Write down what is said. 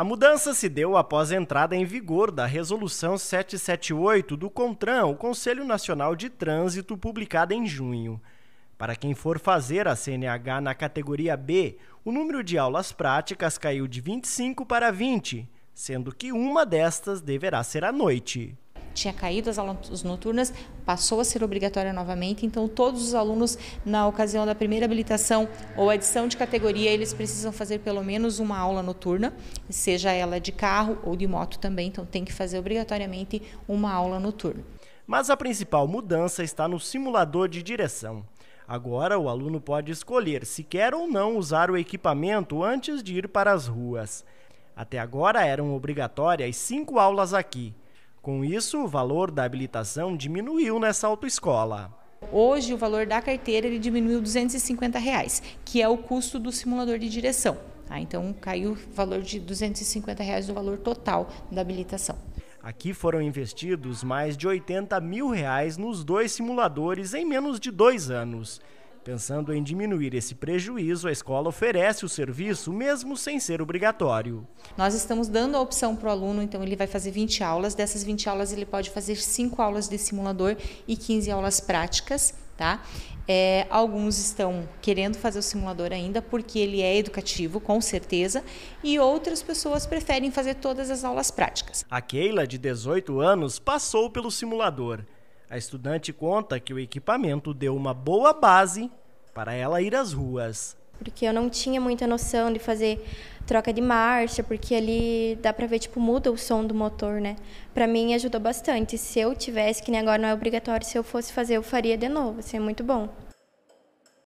A mudança se deu após a entrada em vigor da Resolução 778 do CONTRAN, o Conselho Nacional de Trânsito, publicada em junho. Para quem for fazer a CNH na categoria B, o número de aulas práticas caiu de 25 para 20, sendo que uma destas deverá ser à noite tinha caído as aulas noturnas, passou a ser obrigatória novamente. Então, todos os alunos, na ocasião da primeira habilitação ou adição de categoria, eles precisam fazer pelo menos uma aula noturna, seja ela de carro ou de moto também. Então, tem que fazer obrigatoriamente uma aula noturna. Mas a principal mudança está no simulador de direção. Agora, o aluno pode escolher se quer ou não usar o equipamento antes de ir para as ruas. Até agora eram obrigatórias cinco aulas aqui, com isso, o valor da habilitação diminuiu nessa autoescola. Hoje, o valor da carteira ele diminuiu R$ 250, reais, que é o custo do simulador de direção. Ah, Então, caiu o valor de R$ 250 reais, o valor total da habilitação. Aqui foram investidos mais de 80 mil reais nos dois simuladores em menos de dois anos. Pensando em diminuir esse prejuízo, a escola oferece o serviço, mesmo sem ser obrigatório. Nós estamos dando a opção para o aluno, então ele vai fazer 20 aulas. Dessas 20 aulas, ele pode fazer 5 aulas de simulador e 15 aulas práticas. Tá? É, alguns estão querendo fazer o simulador ainda porque ele é educativo, com certeza, e outras pessoas preferem fazer todas as aulas práticas. A Keila, de 18 anos, passou pelo simulador a estudante conta que o equipamento deu uma boa base para ela ir às ruas. Porque eu não tinha muita noção de fazer troca de marcha, porque ali dá para ver, tipo, muda o som do motor, né? Para mim ajudou bastante. Se eu tivesse, que nem agora não é obrigatório, se eu fosse fazer, eu faria de novo. Isso assim, é muito bom.